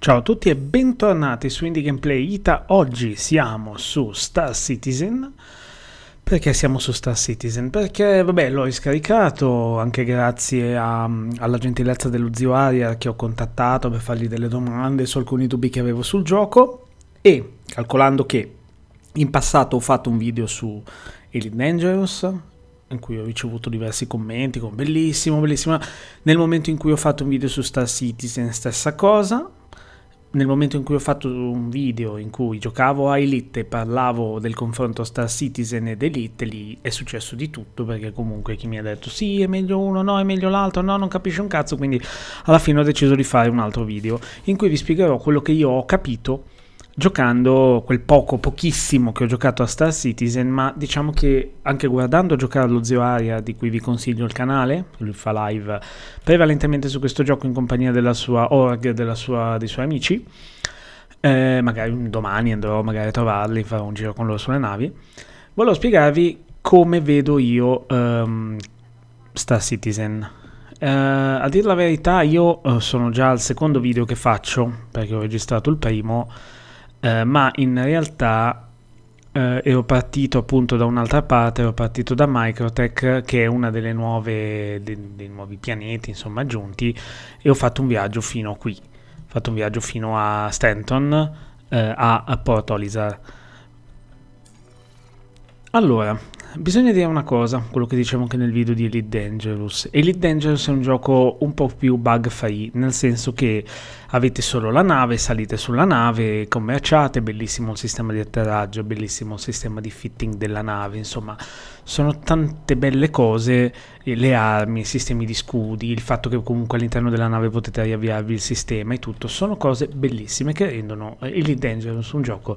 Ciao a tutti e bentornati su Indie Gameplay Ita. Oggi siamo su Star Citizen. Perché siamo su Star Citizen? Perché, vabbè, l'ho riscaricato anche grazie a, mm, alla gentilezza dello zio Aria che ho contattato per fargli delle domande su alcuni dubbi che avevo sul gioco e calcolando che in passato ho fatto un video su Elite Dangerous in cui ho ricevuto diversi commenti con bellissimo, bellissimo. Nel momento in cui ho fatto un video su Star Citizen, stessa cosa nel momento in cui ho fatto un video in cui giocavo a Elite e parlavo del confronto Star Citizen ed Elite, lì è successo di tutto perché comunque chi mi ha detto sì è meglio uno, no è meglio l'altro, no non capisce un cazzo, quindi alla fine ho deciso di fare un altro video in cui vi spiegherò quello che io ho capito giocando quel poco, pochissimo che ho giocato a Star Citizen, ma diciamo che anche guardando giocare allo zio Aria, di cui vi consiglio il canale, lui fa live prevalentemente su questo gioco in compagnia della sua org, e dei suoi amici, eh, magari domani andrò magari a trovarli, farò un giro con loro sulle navi, volevo spiegarvi come vedo io um, Star Citizen. Uh, a dire la verità io eh, sono già al secondo video che faccio, perché ho registrato il primo, eh, ma in realtà eh, ero partito appunto da un'altra parte, ero partito da Microtech che è una delle nuove, de, dei nuovi pianeti insomma giunti, e ho fatto un viaggio fino qui, ho fatto un viaggio fino a Stanton, eh, a, a Port Olizar. Allora, Bisogna dire una cosa, quello che dicevo anche nel video di Elite Dangerous. Elite Dangerous è un gioco un po' più bug free, nel senso che avete solo la nave, salite sulla nave, commerciate, bellissimo il sistema di atterraggio, bellissimo il sistema di fitting della nave, insomma, sono tante belle cose, le armi, i sistemi di scudi, il fatto che comunque all'interno della nave potete riavviarvi il sistema e tutto, sono cose bellissime che rendono Elite Dangerous un gioco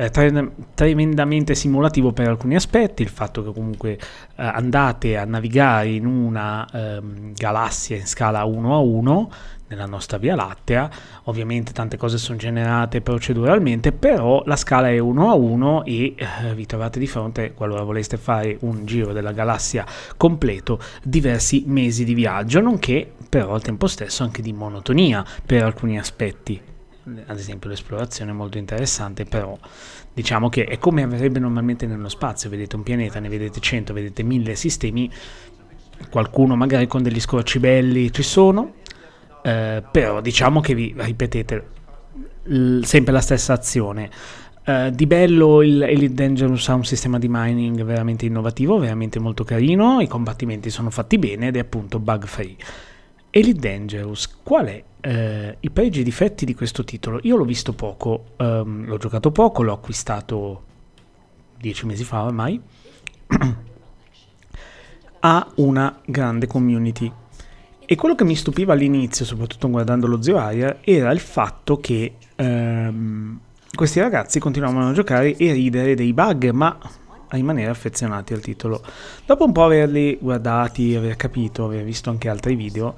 eh, tre- tremendamente simulativo per alcuni aspetti, il fatto che comunque eh, andate a navigare in una ehm, galassia in scala 1 a 1 nella nostra Via Lattea, ovviamente tante cose sono generate proceduralmente, però la scala è 1 a 1 e eh, vi trovate di fronte, qualora voleste fare un giro della galassia completo, diversi mesi di viaggio, nonché però al tempo stesso anche di monotonia per alcuni aspetti ad esempio l'esplorazione è molto interessante, però diciamo che è come avrebbe normalmente nello spazio, vedete un pianeta, ne vedete 100, vedete 1000 sistemi, qualcuno magari con degli scorci belli ci sono, eh, però diciamo che vi ripetete l- sempre la stessa azione. Uh, di bello il Elite Dangerous ha un sistema di mining veramente innovativo, veramente molto carino, i combattimenti sono fatti bene ed è appunto bug free. Elite Dangerous, qual è eh, i pregi e i difetti di questo titolo. Io l'ho visto poco, um, l'ho giocato poco, l'ho acquistato dieci mesi fa ormai. ha una grande community. E quello che mi stupiva all'inizio, soprattutto guardando lo Zero Area, era il fatto che um, questi ragazzi continuavano a giocare e ridere dei bug, ma a rimanere affezionati al titolo. Dopo un po' averli guardati, aver capito, aver visto anche altri video,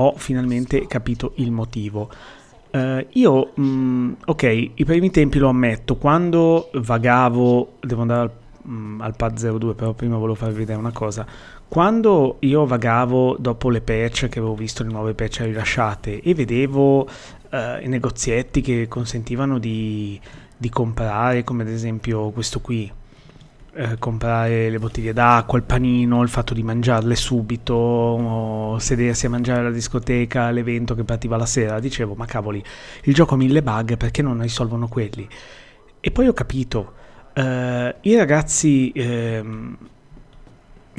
ho finalmente capito il motivo. Uh, io, mh, mm, ok, i primi tempi lo ammetto, quando vagavo, devo andare al mm, al PAD02, però prima volevo farvi vedere una cosa. Quando io vagavo dopo le patch, che avevo visto le nuove patch rilasciate, e vedevo eh, i negozietti che consentivano di, di comprare, come ad esempio questo qui, eh, comprare le bottiglie d'acqua, il panino, il fatto di mangiarle subito, sedersi a mangiare alla discoteca, l'evento che partiva la sera, dicevo, ma cavoli, il gioco ha mille bug, perché non risolvono quelli? E poi ho capito, eh, i ragazzi eh,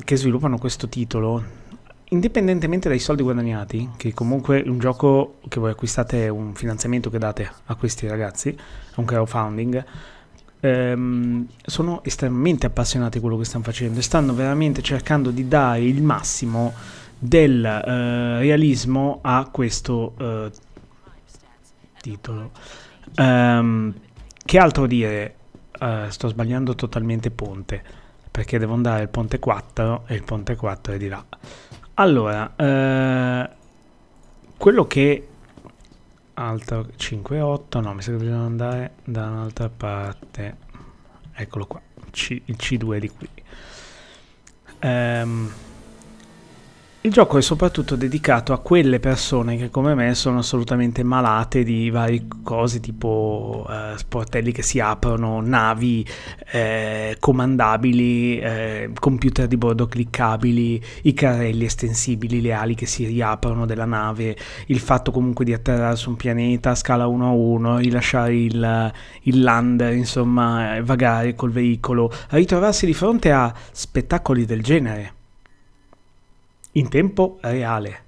che sviluppano questo titolo, indipendentemente dai soldi guadagnati, che comunque un gioco che voi acquistate è un finanziamento che date a questi ragazzi, è un crowdfunding, ehm, sono estremamente appassionati a quello che stanno facendo e stanno veramente cercando di dare il massimo del eh, realismo a questo eh, titolo. Um, che altro dire? Uh, sto sbagliando totalmente ponte perché devo andare al ponte 4 e il ponte 4 è di là. Allora, uh, quello che altro 5,8 no mi sa che bisogna andare da un'altra parte eccolo qua C, il C2 di qui ehm il gioco è soprattutto dedicato a quelle persone che come me sono assolutamente malate di varie cose tipo eh, sportelli che si aprono, navi eh, comandabili, eh, computer di bordo cliccabili, i carrelli estensibili, le ali che si riaprono della nave, il fatto comunque di atterrare su un pianeta a scala 1 a 1, rilasciare il, il lander, insomma eh, vagare col veicolo, ritrovarsi di fronte a spettacoli del genere in tempo reale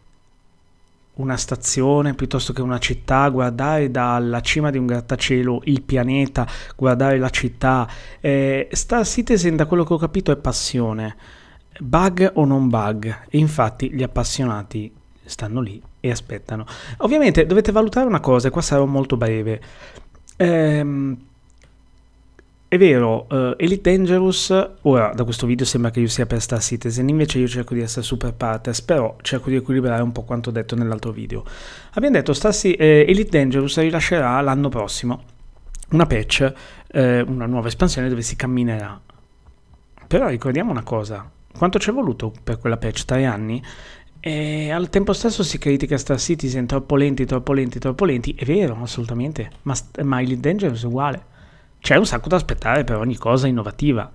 una stazione piuttosto che una città, guardare dalla cima di un grattacielo il pianeta, guardare la città. Eh, Star Citizen, da quello che ho capito, è passione. Bug o non bug? E infatti gli appassionati stanno lì e aspettano. Ovviamente dovete valutare una cosa, e qua sarò molto breve. Ehm è vero, uh, Elite Dangerous, ora da questo video sembra che io sia per Star Citizen, invece io cerco di essere super partes, però cerco di equilibrare un po' quanto detto nell'altro video. Abbiamo detto Star C- eh, Elite Dangerous rilascerà l'anno prossimo una patch, eh, una nuova espansione dove si camminerà. Però ricordiamo una cosa, quanto ci è voluto per quella patch? Tre anni? E al tempo stesso si critica Star Citizen troppo lenti, troppo lenti, troppo lenti. È vero, assolutamente. Ma, ma Elite Dangerous è uguale c'è un sacco da aspettare per ogni cosa innovativa.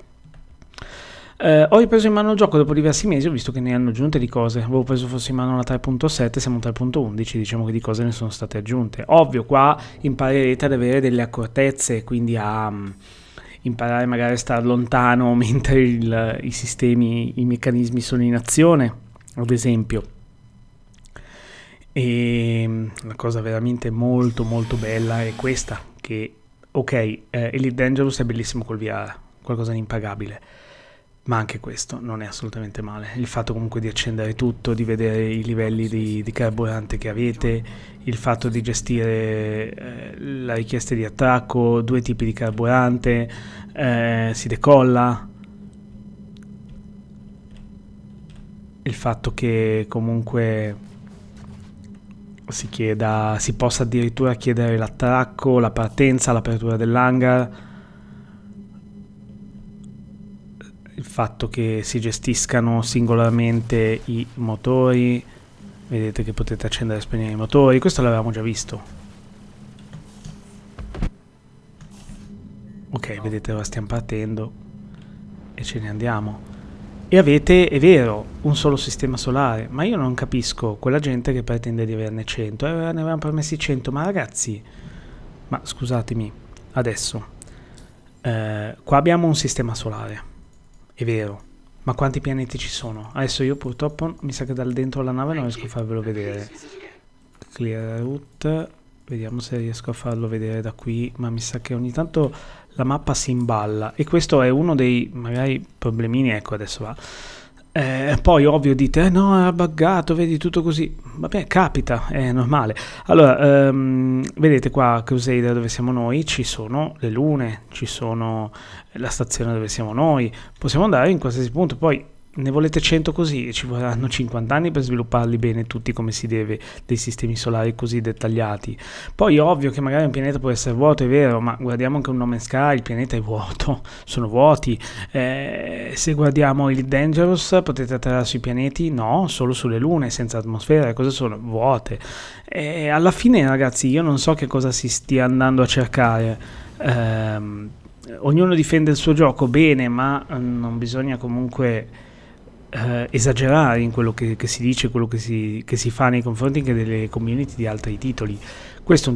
Eh, ho ripreso in mano il gioco dopo diversi mesi, ho visto che ne hanno aggiunte di cose. Avevo preso forse in mano la 3.7, siamo a 3.11, diciamo che di cose ne sono state aggiunte. Ovvio, qua imparerete ad avere delle accortezze, quindi a um, imparare magari a stare lontano mentre il, i sistemi, i meccanismi sono in azione, ad esempio. E una mm, cosa veramente molto molto bella è questa, che ok, eh, Elite Dangerous è bellissimo col VR, qualcosa di impagabile, ma anche questo non è assolutamente male. Il fatto comunque di accendere tutto, di vedere i livelli di, di carburante che avete, il fatto di gestire eh, la richiesta di attacco, due tipi di carburante, eh, si decolla. Il fatto che comunque si, chieda, si possa addirittura chiedere l'attracco, la partenza, l'apertura dell'hangar, il fatto che si gestiscano singolarmente i motori, vedete che potete accendere e spegnere i motori, questo l'avevamo già visto. Ok, vedete ora stiamo partendo e ce ne andiamo e avete, è vero, un solo sistema solare, ma io non capisco quella gente che pretende di averne 100, eh, ne avevamo permessi 100, ma ragazzi, ma scusatemi, adesso, eh, qua abbiamo un sistema solare, è vero, ma quanti pianeti ci sono? Adesso io purtroppo mi sa che dal dentro la nave non riesco a farvelo vedere. Clear route, Vediamo se riesco a farlo vedere da qui, ma mi sa che ogni tanto la mappa si imballa e questo è uno dei magari problemini, ecco adesso va. Eh, poi ovvio dite, eh no, era buggato, vedi tutto così. Vabbè, capita, è normale. Allora, um, vedete qua Crusader dove siamo noi, ci sono le lune, ci sono la stazione dove siamo noi. Possiamo andare in qualsiasi punto, poi ne volete 100 così e ci vorranno 50 anni per svilupparli bene tutti come si deve, dei sistemi solari così dettagliati. Poi ovvio che magari un pianeta può essere vuoto, è vero, ma guardiamo anche un No Sky, il pianeta è vuoto, sono vuoti. Eh, se guardiamo il Dangerous potete atterrare sui pianeti? No, solo sulle lune, senza atmosfera, cosa sono vuote. Eh, alla fine ragazzi io non so che cosa si stia andando a cercare. Eh, ognuno difende il suo gioco bene, ma eh, non bisogna comunque eh, esagerare in quello che, che, si dice, quello che si, che si fa nei confronti anche delle community di altri titoli. Questa è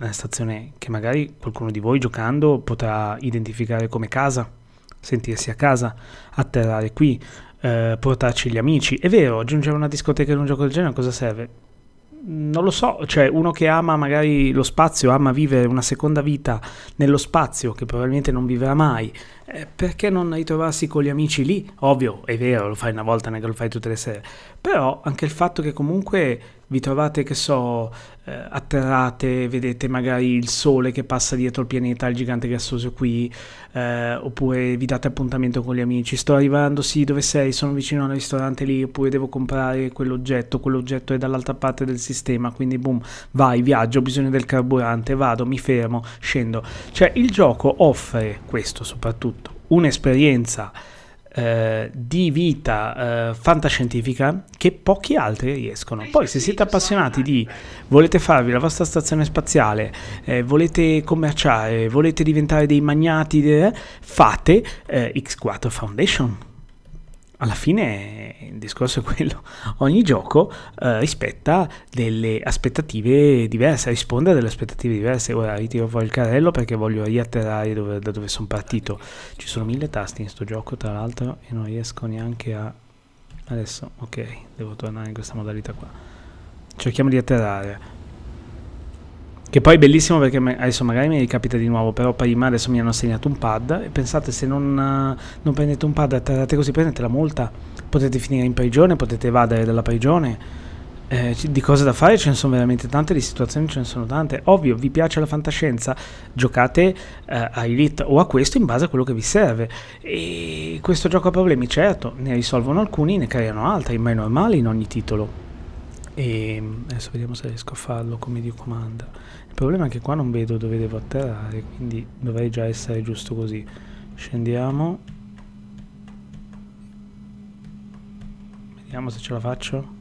una stazione che magari qualcuno di voi giocando potrà identificare come casa, sentirsi a casa, atterrare qui, eh, portarci gli amici. È vero, aggiungere una discoteca in un gioco del genere a cosa serve? non lo so, cioè uno che ama magari lo spazio, ama vivere una seconda vita nello spazio che probabilmente non vivrà mai, eh, perché non ritrovarsi con gli amici lì? Ovvio, è vero, lo fai una volta, non è che lo fai tutte le sere, però anche il fatto che comunque vi trovate, che so, eh, atterrate, vedete magari il sole che passa dietro il pianeta, il gigante gassoso qui, eh, oppure vi date appuntamento con gli amici, sto arrivando, sì, dove sei, sono vicino al ristorante lì, oppure devo comprare quell'oggetto, quell'oggetto è dall'altra parte del sistema, quindi boom, vai, viaggio, ho bisogno del carburante, vado, mi fermo, scendo. Cioè il gioco offre questo soprattutto, un'esperienza eh, di vita eh, fantascientifica che pochi altri riescono. Poi se siete appassionati di volete farvi la vostra stazione spaziale, eh, volete commerciare, volete diventare dei magnati, eh, fate eh, X4 Foundation alla fine il discorso è quello, ogni gioco eh, rispetta delle aspettative diverse, risponde a delle aspettative diverse. Ora ritiro fuori il carrello perché voglio riatterrare dove, da dove sono partito. Ci sono mille tasti in questo gioco tra l'altro e non riesco neanche a... Adesso, ok, devo tornare in questa modalità qua. Cerchiamo di atterrare. Che poi è bellissimo perché adesso magari mi ricapita di nuovo, però prima adesso mi hanno segnato un pad e pensate se non, non prendete un pad e così prendete la multa, potete finire in prigione, potete evadere dalla prigione. Eh, di cose da fare ce ne sono veramente tante, di situazioni ce ne sono tante. Ovvio, vi piace la fantascienza, giocate eh, a Elite o a questo in base a quello che vi serve. E questo gioco ha problemi, certo, ne risolvono alcuni, ne creano altri, ma è normale in ogni titolo e adesso vediamo se riesco a farlo come Dio comanda il problema è che qua non vedo dove devo atterrare quindi dovrei già essere giusto così scendiamo vediamo se ce la faccio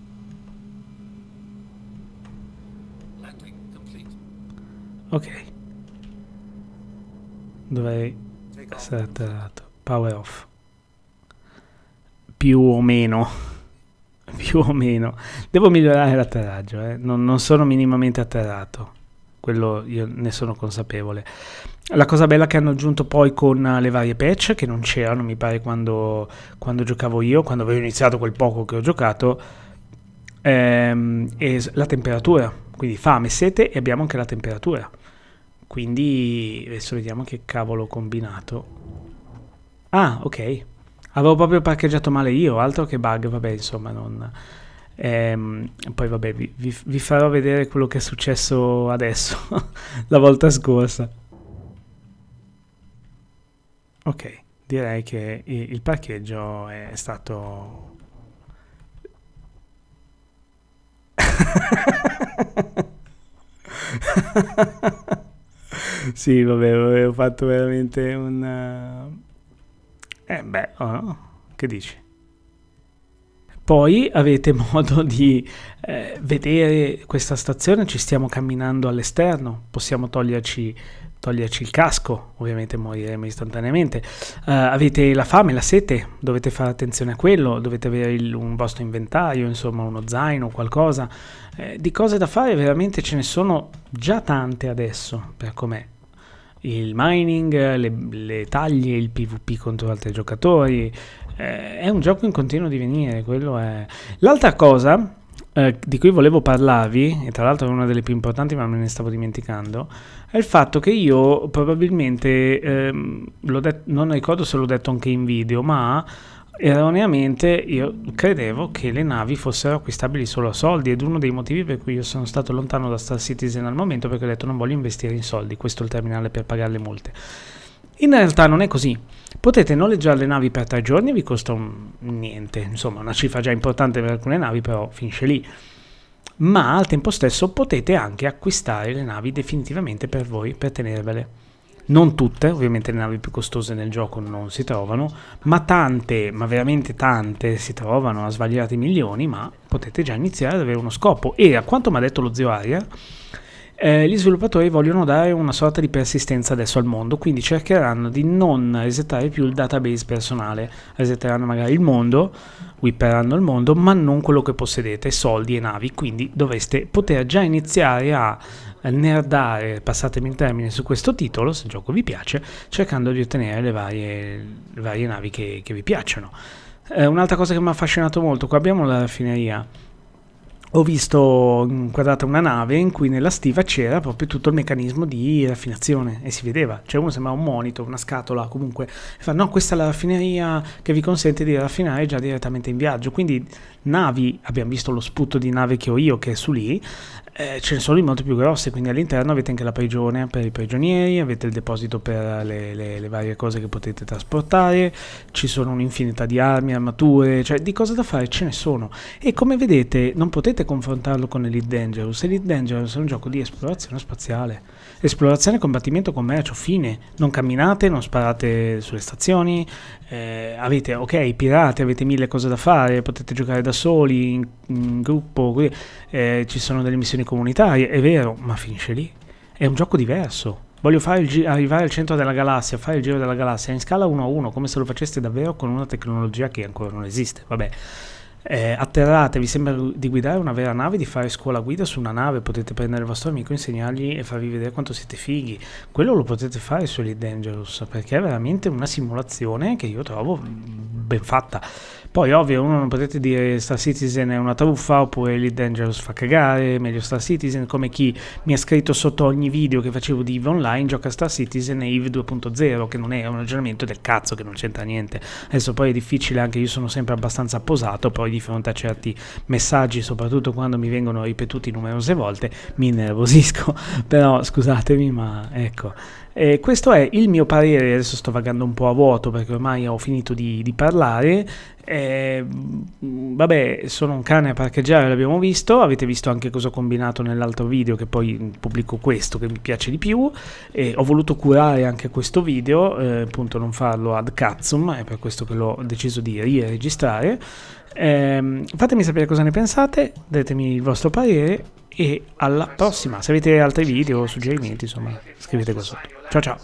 ok dovrei essere atterrato power off più o meno più o meno. Devo migliorare l'atterraggio, eh? non, non sono minimamente atterrato quello io ne sono consapevole. La cosa bella che hanno aggiunto poi con eh, le varie patch, che non c'erano mi pare quando, quando giocavo io, quando avevo iniziato quel poco che ho giocato, ehm, è la temperatura, quindi fame, sete e abbiamo anche la temperatura. Quindi adesso vediamo che cavolo ho combinato. Ah, ok. Avevo proprio parcheggiato male io, altro che bug, vabbè, insomma, non... Ehm, poi vabbè, vi, vi, vi, farò vedere quello che è successo adesso, la volta scorsa. Ok, direi che il parcheggio è stato... sì, vabbè, avevo fatto veramente un... Eh beh, oh, che dici? Poi avete modo di eh, vedere questa stazione, ci stiamo camminando all'esterno, possiamo toglierci, toglierci il casco, ovviamente moriremo istantaneamente. Uh, avete la fame, la sete, dovete fare attenzione a quello, dovete avere il, un vostro inventario, insomma uno zaino, qualcosa. Eh, di cose da fare veramente ce ne sono già tante adesso, per com'è il mining, le, le taglie, il PvP contro altri giocatori. Eh, è un gioco in continuo divenire, quello è. L'altra cosa eh, di cui volevo parlarvi, e tra l'altro è una delle più importanti, ma me ne stavo dimenticando, è il fatto che io probabilmente, ehm, non ricordo se l'ho detto anche in video, ma erroneamente io credevo che le navi fossero acquistabili solo a soldi ed uno dei motivi per cui io sono stato lontano da Star Citizen al momento perché ho detto non voglio investire in soldi, questo è il terminale per pagare le multe. In realtà non è così. Potete noleggiare le navi per tre giorni e vi costa un... niente, insomma una cifra già importante per alcune navi però finisce lì. Ma al tempo stesso potete anche acquistare le navi definitivamente per voi, per tenervele non tutte, ovviamente le navi più costose nel gioco non si trovano, ma tante, ma veramente tante si trovano a svariati milioni, ma potete già iniziare ad avere uno scopo. E a quanto mi ha detto lo zio Aria, eh, gli sviluppatori vogliono dare una sorta di persistenza adesso al mondo, quindi cercheranno di non resettare più il database personale, resetteranno magari il mondo, whipperanno il mondo, ma non quello che possedete, soldi e navi, quindi dovreste poter già iniziare a nerdare, passatemi il termine, su questo titolo, se il gioco vi piace, cercando di ottenere le varie, le varie navi che, che vi piacciono. Eh, un'altra cosa che mi ha affascinato molto, qua abbiamo la raffineria ho visto mm, inquadrata una nave in cui nella stiva c'era proprio tutto il meccanismo di raffinazione e si vedeva, cioè uno sembrava un monitor, una scatola comunque, e fa no questa è la raffineria che vi consente di raffinare già direttamente in viaggio, quindi navi, abbiamo visto lo sputo di nave che ho io che è su lì, eh, ce ne sono di molto più grosse, quindi all'interno avete anche la prigione per i prigionieri, avete il deposito per le, le, le varie cose che potete trasportare, ci sono un'infinità di armi, armature, cioè di cose da fare ce ne sono e come vedete non potete potete confrontarlo con Elite Dangerous. Elite Dangerous è un gioco di esplorazione spaziale. Esplorazione, combattimento, commercio, fine. Non camminate, non sparate sulle stazioni. Eh, avete, ok, pirati, avete mille cose da fare, potete giocare da soli, in, in gruppo. Eh, ci sono delle missioni comunitarie, è vero, ma finisce lì. È un gioco diverso. Voglio arrivare al centro della galassia, fare il giro della galassia in scala 1 a 1, come se lo faceste davvero con una tecnologia che ancora non esiste. Vabbè. Eh, atterrate, vi sembra di guidare una vera nave, di fare scuola guida su una nave, potete prendere il vostro amico, insegnargli e farvi vedere quanto siete fighi. Quello lo potete fare su Elite Dangerous, perché è veramente una simulazione che io trovo ben fatta. Poi ovvio, uno non potete dire Star Citizen è una truffa oppure Elite Dangerous fa cagare, meglio Star Citizen, come chi mi ha scritto sotto ogni video che facevo di EVE Online gioca Star Citizen e EVE 2.0, che non è un ragionamento del cazzo, che non c'entra niente. Adesso poi è difficile, anche io sono sempre abbastanza posato, poi di fronte a certi messaggi, soprattutto quando mi vengono ripetuti numerose volte, mi innervosisco, però scusatemi, ma ecco. Eh, questo è il mio parere, adesso sto vagando un po' a vuoto perché ormai ho finito di, di parlare, eh, eh, vabbè, sono un cane a parcheggiare, l'abbiamo visto. Avete visto anche cosa ho combinato nell'altro video, che poi pubblico questo, che mi piace di più. E ho voluto curare anche questo video, eh, appunto non farlo ad cazzum, è per questo che l'ho deciso di riregistrare. Ehm, fatemi sapere cosa ne pensate, datemi il vostro parere e alla prossima. Se avete altri video o suggerimenti, insomma, scrivete qua sotto. Ciao ciao!